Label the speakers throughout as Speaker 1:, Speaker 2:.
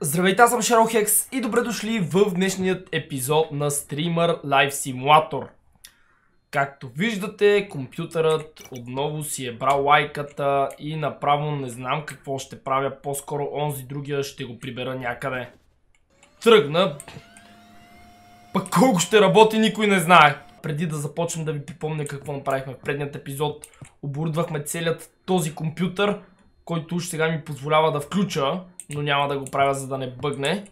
Speaker 1: Здравейте, аз съм Шарл Хекс и добре дошли в днешният епизод на Streamer Live Simulator. Както виждате, компютърът отново си е брал лайката и направо не знам какво ще правя, по-скоро онзи другия ще го прибера някъде. Тръгна. Пък колко ще работи никой не знае. Преди да започнем да ви припомня какво направихме в предният епизод, оборудвахме целият този компютър, който уж сега ми позволява да включа но няма да го правя, за да не бъгне.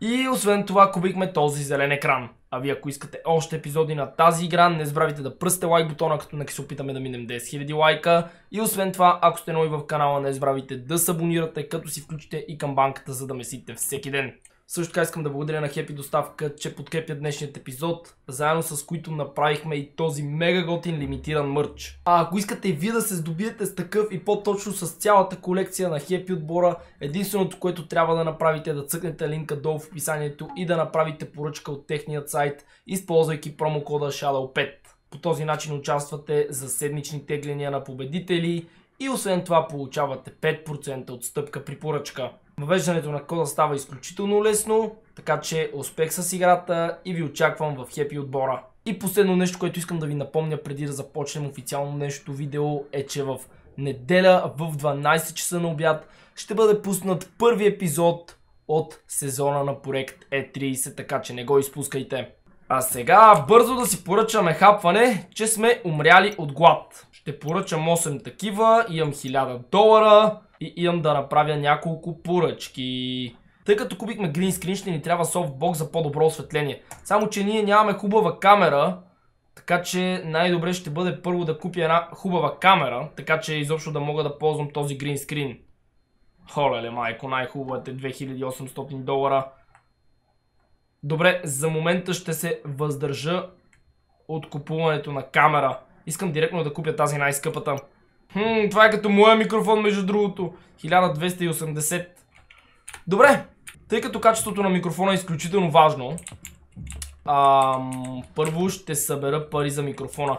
Speaker 1: И освен това купихме този зелен екран. А вие ако искате още епизоди на тази игра, не забравяйте да пръсте лайк бутона, като нека се опитаме да минем 10 000 лайка. И освен това, ако сте нови в канала, не забравяйте да се абонирате, като си включите и камбанката, за да месите всеки ден. Също така искам да благодаря на Хепи Доставка, че подкрепя днешният епизод, заедно с които направихме и този мега готин лимитиран мърч. А ако искате и вие да се здобиете с такъв и по-точно с цялата колекция на Хепи отбора, единственото, което трябва да направите е да цъкнете линка долу в описанието и да направите поръчка от техният сайт, използвайки промокода SHADOW5. По този начин участвате за седмични тегления на победители и освен това получавате 5% отстъпка при поръчка. Въвеждането на кода става изключително лесно, така че успех с играта и ви очаквам в хепи отбора. И последно нещо, което искам да ви напомня преди да започнем официално нещо видео е, че в неделя в 12 часа на обяд ще бъде пуснат първи епизод от сезона на проект E30, е така че не го изпускайте. А сега бързо да си поръчаме хапване, че сме умряли от глад. Ще поръчам 8 такива, имам 1000 долара, и имам да направя няколко поръчки. Тъй като купихме green screen, ще ни трябва софтбокс за по-добро осветление. Само, че ние нямаме хубава камера, така че най-добре ще бъде първо да купя една хубава камера, така че изобщо да мога да ползвам този green screen. Холеле, майко, най-хубавата 2800 е долара. Добре, за момента ще се въздържа от купуването на камера. Искам директно да купя тази най-скъпата. Хм, това е като моя микрофон, между другото. 1280. Добре, тъй като качеството на микрофона е изключително важно, ам, първо ще събера пари за микрофона.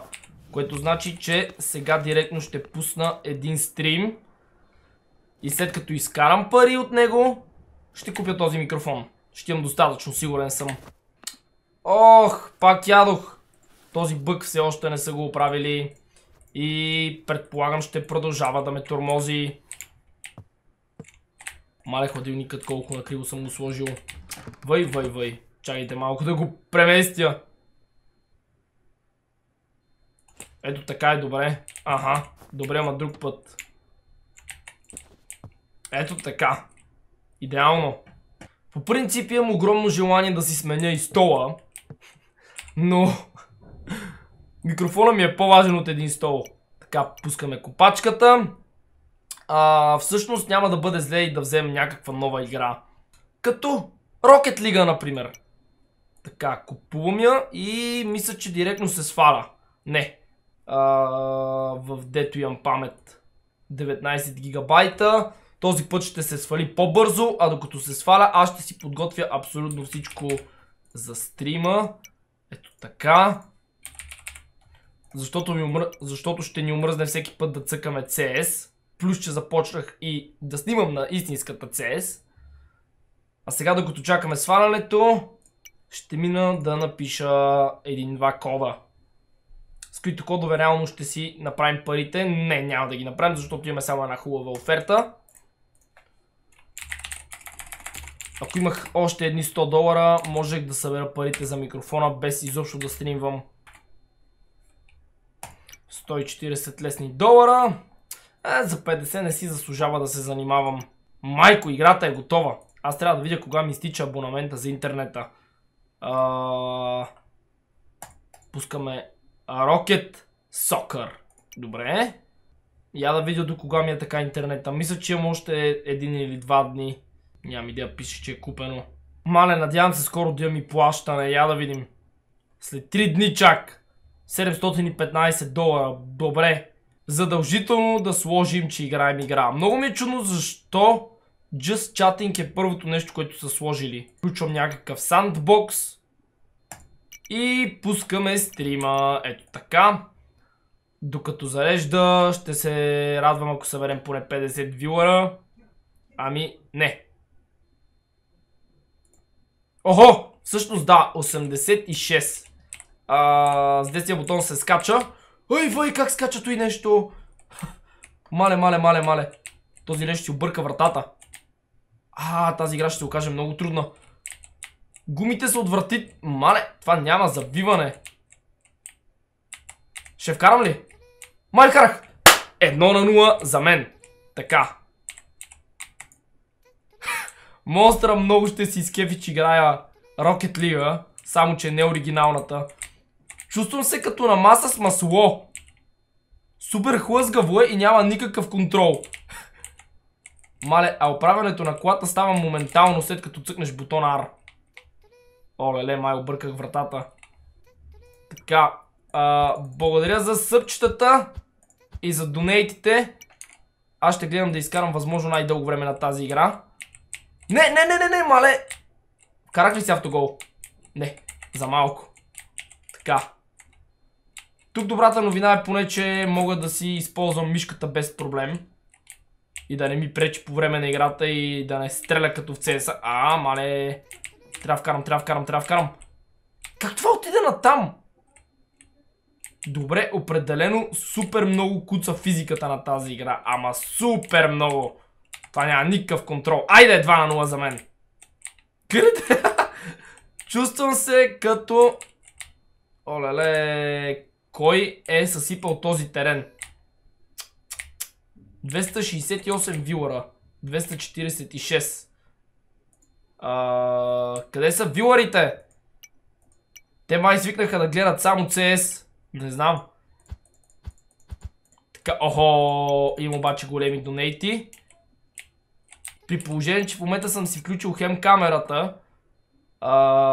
Speaker 1: Което значи, че сега директно ще пусна един стрим. И след като изкарам пари от него, ще купя този микрофон. Ще имам достатъчно, сигурен съм. Ох, пак ядох. Този бък все още не са го оправили. И предполагам ще продължава да ме тормози. Мале хладилникът колко накриво съм го сложил. Въй, въй, въй. Чакайте малко да го преместя. Ето така е добре. Аха, добре, ама друг път. Ето така. Идеално. По принцип имам огромно желание да си сменя и стола. Но Микрофона ми е по-важен от един стол. Така, пускаме копачката. А, всъщност няма да бъде зле и да вземем някаква нова игра. Като Rocket League, например. Така, купувам я и мисля, че директно се сваля. Не. А, в дето имам памет. 19 гигабайта. Този път ще се свали по-бързо, а докато се сваля, аз ще си подготвя абсолютно всичко за стрима. Ето така. Защото, ми умр... Защото ще ни умръзне всеки път да цъкаме CS. Плюс, че започнах и да снимам на истинската CS. А сега, докато чакаме свалянето, ще мина да напиша един-два кода. С които кодове реално ще си направим парите. Не, няма да ги направим, защото имаме само една хубава оферта. Ако имах още едни 100 долара, можех да събера парите за микрофона без изобщо да стримвам. 140 лесни долара. Е, за 50 не си заслужава да се занимавам. Майко, играта е готова. Аз трябва да видя кога ми стича абонамента за интернета. А... Пускаме Rocket Soccer. Добре. Я да видя до кога ми е така интернета. Мисля, че имам още един или два дни. Нямам идея, пише, че е купено. Мале, надявам се скоро да имам и плащане. Я да видим. След 3 дни чак. 715 долара. Добре. Задължително да сложим, че играем игра. Много ми е чудно защо Just Chatting е първото нещо, което са сложили. Включвам някакъв сандбокс. И пускаме стрима. Ето така. Докато зарежда, ще се радвам ако съберем поне 50 вилъра. Ами, не. Охо! Всъщност да, 86. А, с десния бутон се скача. Ой, вой, как скача той нещо. Мале, мале, мале, мале. Този нещо си обърка вратата. А, тази игра ще се окаже много трудна. Гумите са отвратит. Мале, това няма забиване. Ще вкарам ли? Май карах! Едно на нула за мен. Така. Монстра много ще си изкефи, че играя Rocket League, само че не оригиналната. Чувствам се като на маса с масло. Супер хлъзгаво е и няма никакъв контрол. Мале, а оправянето на колата става моментално след като цъкнеш бутон R. Оле-ле, май обърках вратата. Така, благодаря за съпчетата и за донейтите. Аз ще гледам да изкарам възможно най-дълго време на тази игра. Не, не, не, не, не, мале! Карах ли си автогол? Не, за малко. Така. Тук добрата новина е поне, че мога да си използвам мишката без проблем. И да не ми пречи по време на играта и да не стреля като в CS. А, мале. Трябва вкарам, трябва вкарам, трябва вкарам. Как това отиде на там? Добре, определено супер много куца физиката на тази игра. Ама супер много. Това няма никакъв контрол. Айде, 2 на 0 за мен. Гледайте. Чувствам се като... Олеле, кой е съсипал този терен? 268 вилара. 246. къде са виларите? Те май свикнаха да гледат само CS. Не знам. Така, охо, има обаче големи донейти. При положение, че в момента съм си включил хем камерата,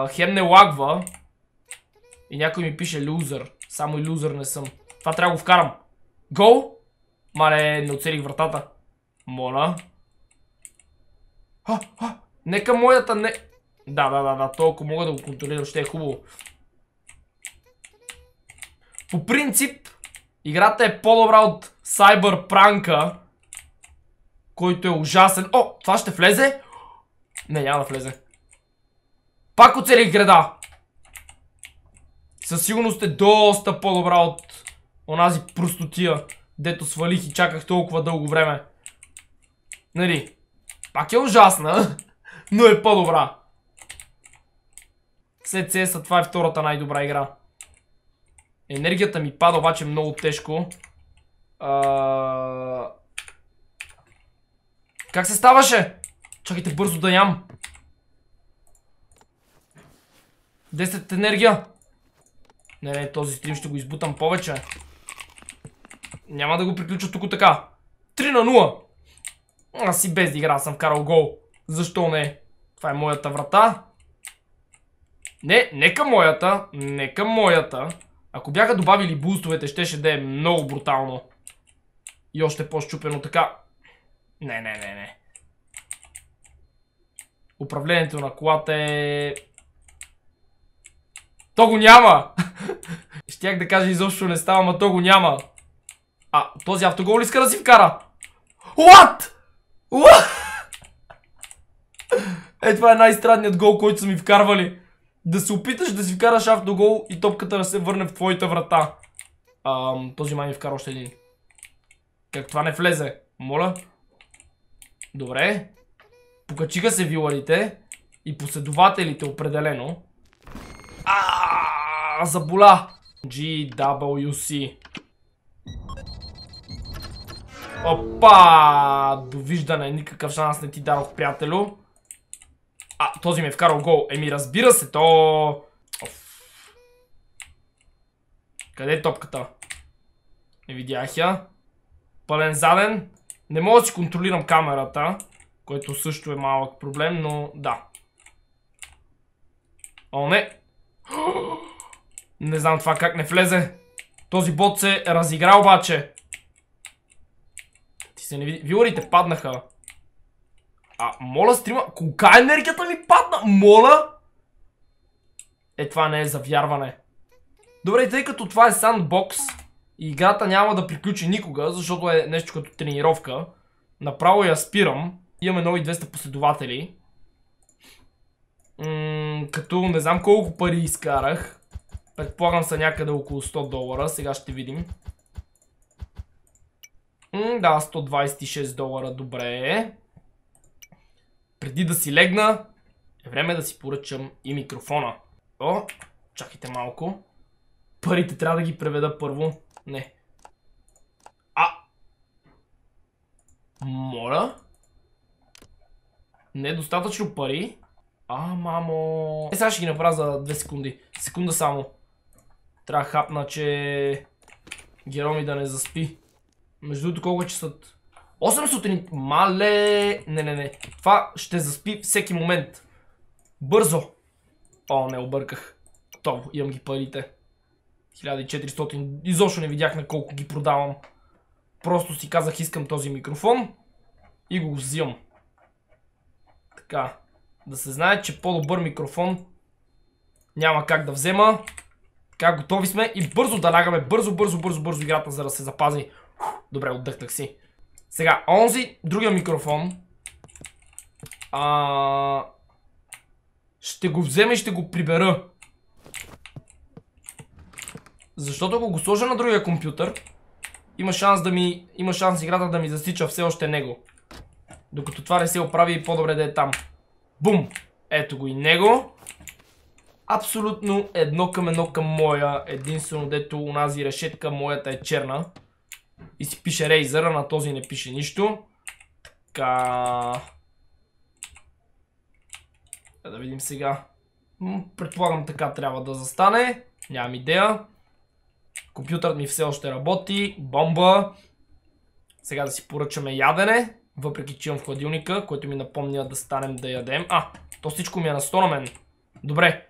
Speaker 1: хем не лагва и някой ми пише лузър. Само иллюзър не съм. Това трябва да го вкарам. Гол? Мале, не оцелих вратата. Моля. А, а, нека моята не... Да, да, да, да, толкова мога да го контролирам, ще е хубаво. По принцип, играта е по-добра от сайбър а който е ужасен. О, това ще влезе? Не, няма да влезе. Пак оцелих града със сигурност е доста по-добра от онази простотия, дето свалих и чаках толкова дълго време. Нали, пак е ужасна, но е по-добра. След cs това е втората най-добра игра. Енергията ми пада обаче много тежко. Как се ставаше? Чакайте бързо да ям. 10 енергия. Не, не, този стрим ще го избутам повече. Няма да го приключа тук така. 3 на 0. Аз си без игра съм вкарал гол. Защо не? Това е моята врата. Не, не към моята. Не към моята. Ако бяха добавили бустовете, ще да е много брутално. И още по-щупено така. Не, не, не, не. Управлението на колата е то го няма! Щях да кажа изобщо не става, ама то го няма. А, този автогол иска да си вкара. What? What? Е, това е най-странният гол, който са ми вкарвали. Да се опиташ да си вкараш автогол и топката да се върне в твоите врата. Ам, този май ми вкара още един. Как това не влезе? Моля? Добре. Покачиха се виларите и последователите определено. А, заболя! GWC. Опа! Довиждане, никакъв шанс не ти дарох, приятелю. А, този ми е вкарал гол. Еми, разбира се, то... Оф. Къде е топката? Не видях я. Пълен заден. Не мога да си контролирам камерата, което също е малък проблем, но да. О, не! О, не знам това как не влезе. Този бот се разигра обаче. Ти се не види. Виорите паднаха. А, моля стрима. Кога енергията ми падна? Моля? Е, това не е за вярване. Добре, тъй като това е сандбокс и играта няма да приключи никога, защото е нещо като тренировка, направо я спирам. Имаме нови 200 последователи. като не знам колко пари изкарах. Предполагам са някъде около 100 долара. Сега ще видим. М да, 126 долара. Добре. Преди да си легна, е време да си поръчам и микрофона. О, чакайте малко. Парите трябва да ги преведа първо. Не. А! Моля? Не, достатъчно пари? А, мамо... Е, сега ще ги направя за 2 секунди. Секунда само. Трябва хапна, че героми ми да не заспи. Между другото колко часа. Е часът? 8 сутрин. Мале! Не, не, не. Това ще заспи всеки момент. Бързо. О, не, обърках. Топ, имам ги парите. 1400. Изобщо не видях на колко ги продавам. Просто си казах, искам този микрофон. И го взимам. Така. Да се знае, че по-добър микрофон няма как да взема. Така, готови сме и бързо да лягаме, бързо, бързо, бързо, бързо играта, за да се запази. Добре, отдъхнах си. Сега, онзи, другия микрофон. А... Ще го взема и ще го прибера. Защото ако го сложа на другия компютър, има шанс да ми... Има шанс играта да ми засича все още него. Докато това не се оправи и по-добре да е там. Бум! Ето го и него абсолютно едно към едно към моя. Единствено, дето унази решетка, моята е черна. И си пише Razer, на този не пише нищо. Така... Да, е, да видим сега. Предполагам така трябва да застане. Нямам идея. Компютърът ми все още работи. Бомба. Сега да си поръчаме ядене. Въпреки, че имам в хладилника, което ми напомня да станем да ядем. А, то всичко ми е на 100 на мен. Добре,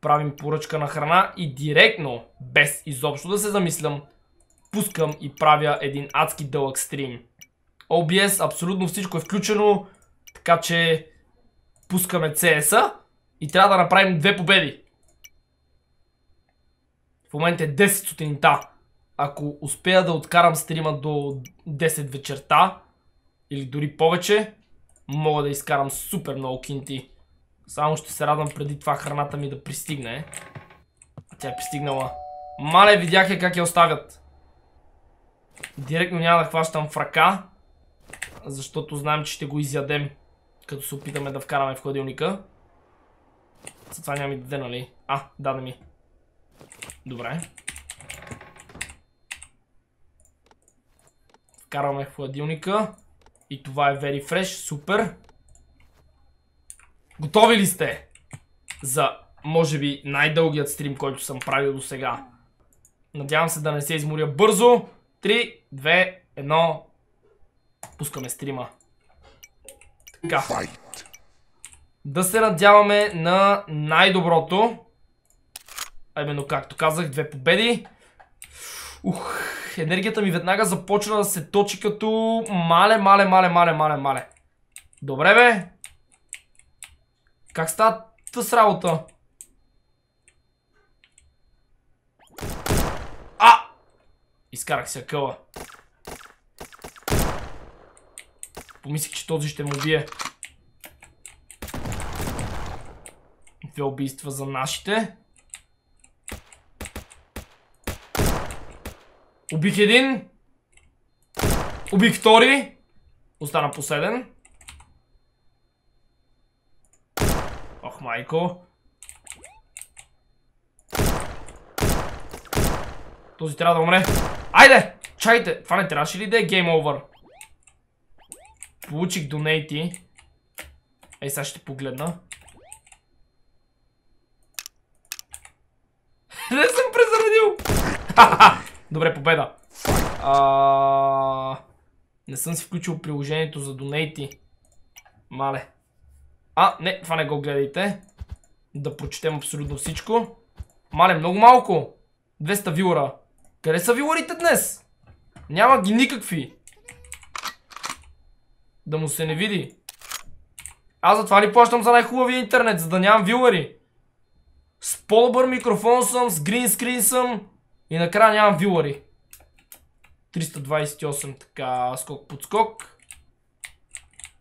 Speaker 1: правим поръчка на храна и директно, без изобщо да се замислям, пускам и правя един адски дълъг стрим. OBS, абсолютно всичко е включено, така че пускаме CS-а и трябва да направим две победи. В момента е 10 сутринта. Ако успея да откарам стрима до 10 вечерта или дори повече, мога да изкарам супер много кинти. Само ще се радвам преди това храната ми да пристигне. Тя е пристигнала. Мале, видях я как я оставят. Директно няма да хващам в ръка, защото знам, че ще го изядем, като се опитаме да вкараме в хладилника. За това няма ми даде, нали? А, даде ми. Добре. Вкарваме в хладилника. И това е very fresh, супер. Готови ли сте за, може би, най-дългият стрим, който съм правил до сега? Надявам се да не се изморя бързо. 3, 2, 1. Пускаме стрима. Така. Да се надяваме на най-доброто. А именно, както казах, две победи. Ух, енергията ми веднага започна да се точи като мале, мале, мале, мале, мале, мале. Добре бе, как става с работа? А! Изкарах се къла. Помислих, че този ще му бие. Две убийства за нашите. Убих един. Убих втори. Остана последен. майко. Този трябва да умре. Айде! Чайте! Това не трябваше ли да е гейм овър? Получих донейти. Ей, сега ще погледна. Не съм презаредил! Добре, победа. Не съм си включил приложението за донейти. Мале. А, не, това не го гледайте. Да прочетем абсолютно всичко. Мале, много малко. 200 вилора. Къде са виларите днес? Няма ги никакви. Да му се не види. Аз затова ли плащам за най-хубавия интернет, за да нямам вилари? С по-добър микрофон съм, с гринскрин съм и накрая нямам вилари. 328, така, скок скок.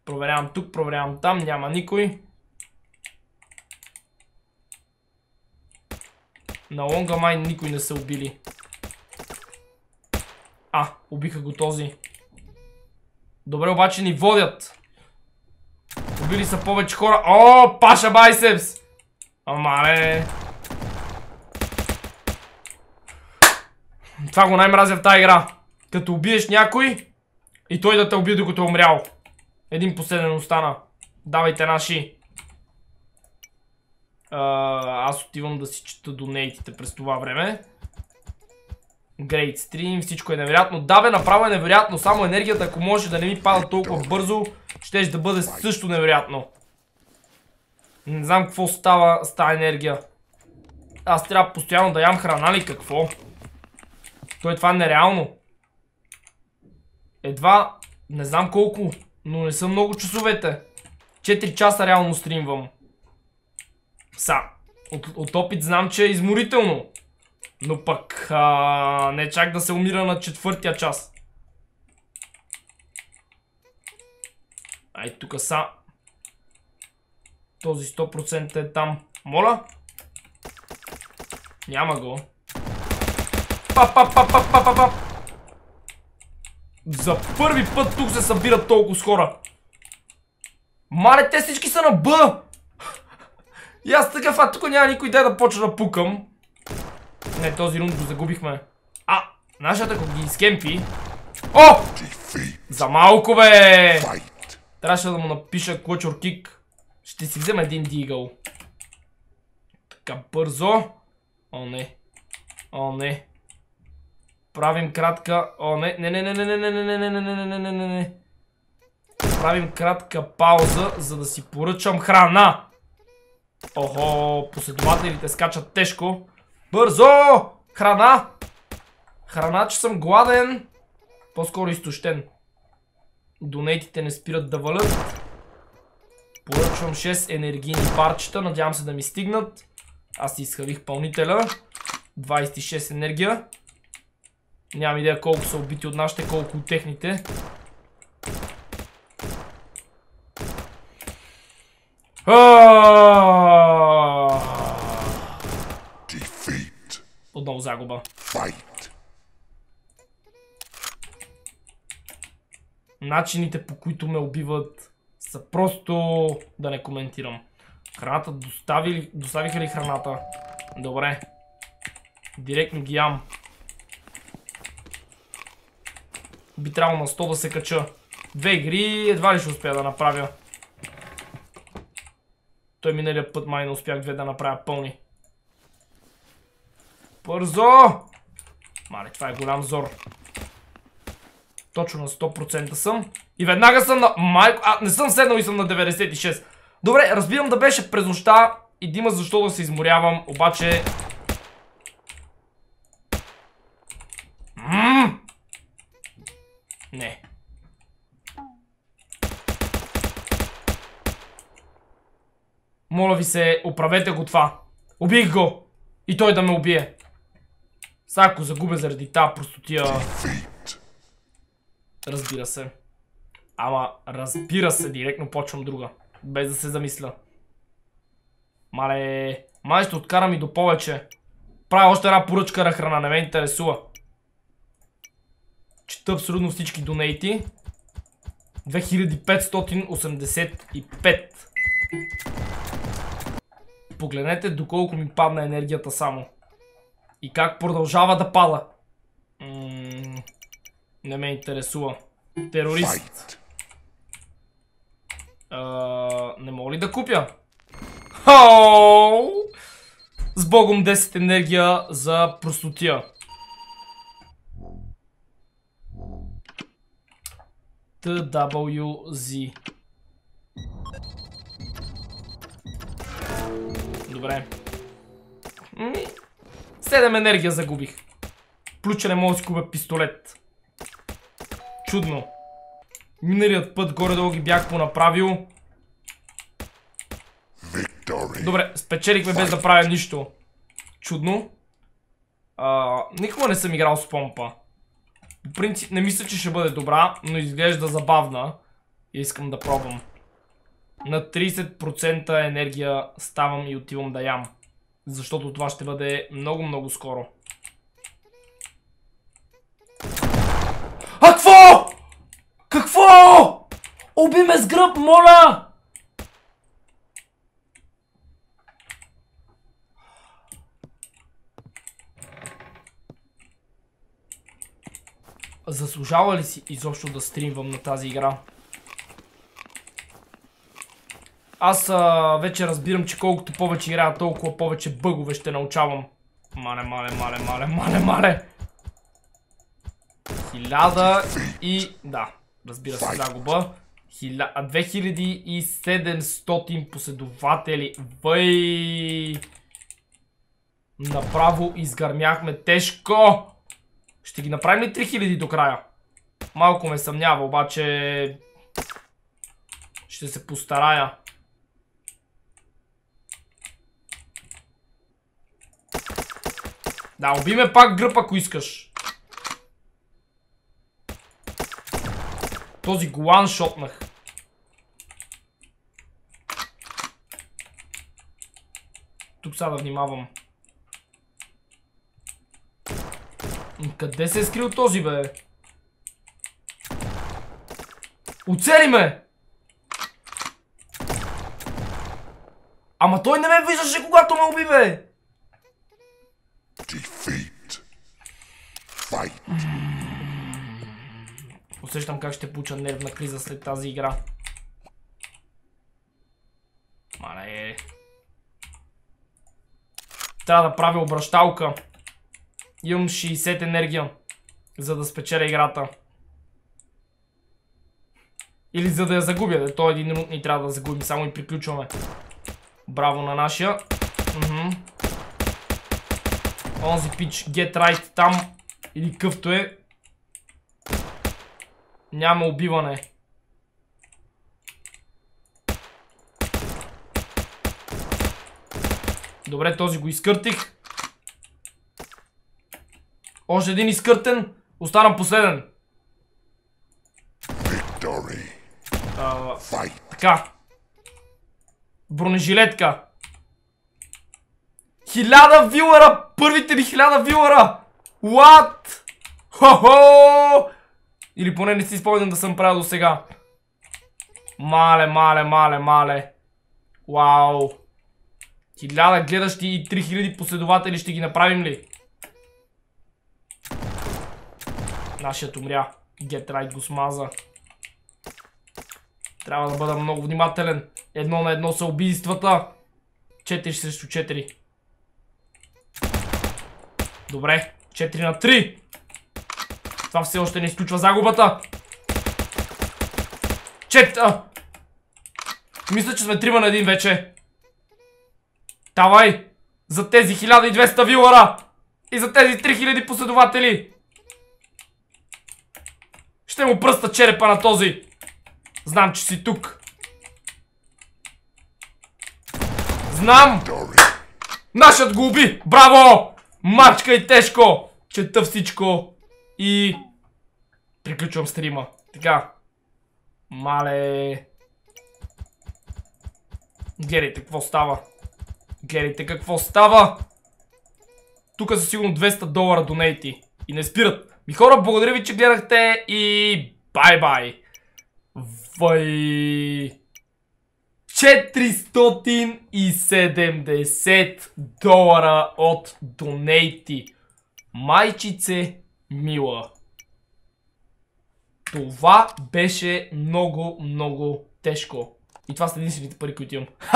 Speaker 1: Проверявам тук, проверявам там, няма никой. На лонга май никой не са убили. А, убиха го този. Добре, обаче ни водят. Убили са повече хора. О, паша байсепс! Ама, бе. Това го най-мразя в тази игра. Като убиеш някой и той да те убие докато е умрял. Един последен остана. Давайте наши. аз отивам да си чета донейтите през това време. Great stream, всичко е невероятно. Да бе, направо е невероятно, само енергията, ако може да не ми пада толкова бързо, ще да бъде също невероятно. Не знам какво става с тази енергия. Аз трябва постоянно да ям храна ли какво? Той е това е нереално. Едва не знам колко но не са много часовете. 4 часа реално стримвам. Са. От, от опит знам, че е изморително. Но пък а, не е чак да се умира на четвъртия час. Ай, тук са. Този 100% е там. Моля? Няма го. Па-па-па-па-па-па-па! За първи път тук се събират толкова с хора. Мале, те всички са на Б! И аз такъв, а тук няма никой дай да почна да пукам. Не, този рунд го загубихме. А, нашата ако ги изкемпи... О! За малко, бе! Трябваше да му напиша клочор кик. Ще си взема един дигъл. Така, бързо. О, не. О, не. Правим кратка... О, не, не, не, не, не, не, не, не, не, не, не, не, не, не, не, не. Правим кратка пауза, за да си поръчам храна. Охо, последователите скачат тежко. Бързо! Храна! Храна, че съм гладен. По-скоро изтощен. Донейтите не спират да валят. Поръчвам 6 енергийни парчета. Надявам се да ми стигнат. Аз си изхавих пълнителя. 26 енергия. Нямам идея колко са убити от нашите, колко от техните. Отново загуба. Начините по които ме убиват са просто да не коментирам. Храната доставиха ли храната? Добре. Директно ги ям. би трябвало на 100 да се кача. Две игри, едва ли ще успея да направя. Той миналия път май не успях две да направя пълни. Бързо! Мале, това е голям зор. Точно на 100% съм. И веднага съм на... Майко... А, не съм седнал и съм на 96. Добре, разбирам да беше през нощта и Дима защо да се изморявам, обаче Моля ви се, оправете го това. Убих го. И той да ме убие. Сега ако загубя заради тази простотия... Разбира се. Ама, разбира се, директно почвам друга. Без да се замисля. Мале, май ще откарам и до повече. Правя още една поръчка на храна, не ме интересува. Чета абсолютно всички донейти. 2585. Погледнете доколко ми падна енергията само. И как продължава да пада. не ме интересува. Терорист. не мога ли да купя? С богом 10 енергия за простотия. TWZ. Добре. Седем енергия загубих. Плюча не мога да си купя пистолет. Чудно. Миналият път горе-долу ги бях понаправил. Добре, спечелихме без да правя нищо. Чудно. никога не съм играл с помпа. По принцип не мисля, че ще бъде добра, но изглежда забавна. И искам да пробвам на 30% енергия ставам и отивам да ям. Защото това ще бъде много-много скоро. А какво? Какво? Уби ме с гръб, моля! Заслужава ли си изобщо да стримвам на тази игра? Аз а, вече разбирам, че колкото повече играя, толкова повече бъгове ще научавам. Мале, мале, мале, мале, мале, мале. Хиляда и... Да, разбира се, загуба. 2700 последователи. Въй! Направо изгърмяхме тежко! Ще ги направим ли 3000 до края? Малко ме съмнява, обаче... Ще се постарая. Да, уби ме пак гръб, ако искаш. Този го ланшотнах. Тук сега да внимавам. Къде се е скрил този, бе? Оцели ме! Ама той не ме виждаше, когато ме уби, бе! Fight. Усещам как ще получа нервна криза след тази игра. Мале. Трябва да правя обращалка. Имам 60 енергия, за да спечеля играта. Или за да я загубя, да той един минут ни трябва да загубим, само и приключваме. Браво на нашия. Онзи пич, get right, там или къвто е, няма убиване. Добре, този го изкъртих. Още един изкъртен. Останам последен. така. Бронежилетка. Хиляда вилъра Първите ми хиляда вилъра What? Хо-хо! Или поне не си спомням да съм правил до сега. Мале, мале, мале, мале. Вау. Хиляда гледащи и 3000 последователи ще ги направим ли? Нашият умря. Get right го смаза. Трябва да бъда много внимателен. Едно на едно са убийствата. 4 срещу 4. Добре. 4 на 3. Това все още не изключва загубата. Чет... А. Мисля, че сме 3 на 1 вече. Давай! За тези 1200 вилара! И за тези 3000 последователи! Ще му пръста черепа на този! Знам, че си тук. Знам! Нашият го уби! Браво! Мачка и тежко! Чета всичко и приключвам стрима. Така. Мале. Гледайте какво става. Гледайте какво става. Тук са сигурно 200 долара донейти. И не спират. Ми хора, благодаря ви, че гледахте и бай-бай. Вай. 470 долара от донейти. Майчице мила. Това беше много, много тежко. И това са единствените пари, които имам.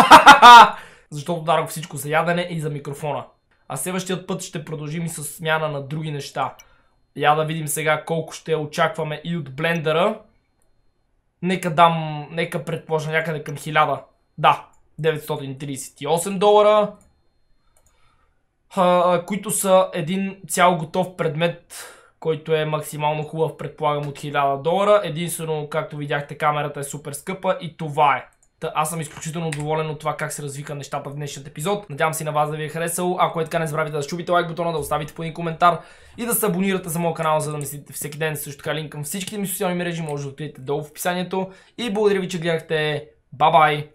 Speaker 1: Защото дарах всичко за ядене и за микрофона. А следващият път ще продължим и с смяна на други неща. Я да видим сега колко ще очакваме и от блендера. Нека дам, нека предположа някъде към 1000. Да, 938 долара, а, които са един цял готов предмет, който е максимално хубав, предполагам, от 1000 долара. Единствено, както видяхте, камерата е супер скъпа и това е. Та, аз съм изключително доволен от това как се развиха нещата в днешният епизод. Надявам се на вас да ви е харесало. Ако е така, не забравяйте да щупите лайк бутона, да оставите по един коментар и да се абонирате за моят канал, за да не следите всеки ден. Също така линк към всичките ми социални мрежи може да откриете долу в описанието. И благодаря ви, че гледахте. Бабай!